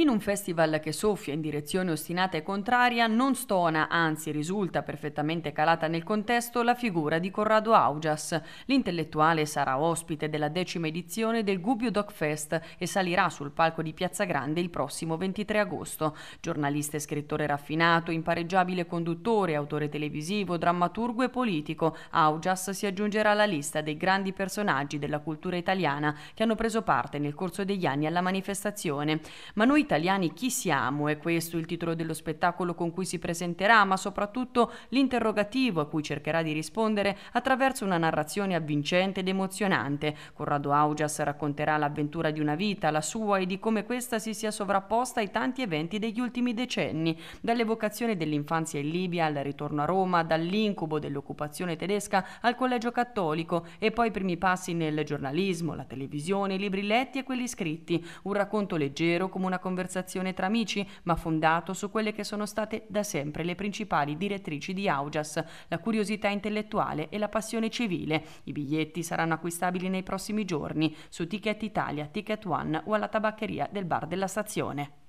In un festival che soffia in direzione ostinata e contraria, non stona, anzi risulta perfettamente calata nel contesto, la figura di Corrado Augias. L'intellettuale sarà ospite della decima edizione del Gubbio Doc Fest e salirà sul palco di Piazza Grande il prossimo 23 agosto. Giornalista e scrittore raffinato, impareggiabile conduttore, autore televisivo, drammaturgo e politico, Augias si aggiungerà alla lista dei grandi personaggi della cultura italiana che hanno preso parte nel corso degli anni alla manifestazione. Ma noi italiani chi siamo? È questo il titolo dello spettacolo con cui si presenterà, ma soprattutto l'interrogativo a cui cercherà di rispondere attraverso una narrazione avvincente ed emozionante. Corrado Augias racconterà l'avventura di una vita, la sua e di come questa si sia sovrapposta ai tanti eventi degli ultimi decenni, dall'evocazione dell'infanzia in Libia al ritorno a Roma, dall'incubo dell'occupazione tedesca al collegio cattolico e poi i primi passi nel giornalismo, la televisione, i libri letti e quelli scritti, un racconto leggero come una conversazione conversazione tra amici, ma fondato su quelle che sono state da sempre le principali direttrici di Augias, la curiosità intellettuale e la passione civile. I biglietti saranno acquistabili nei prossimi giorni su Ticket Italia, Ticket One o alla tabaccheria del bar della stazione.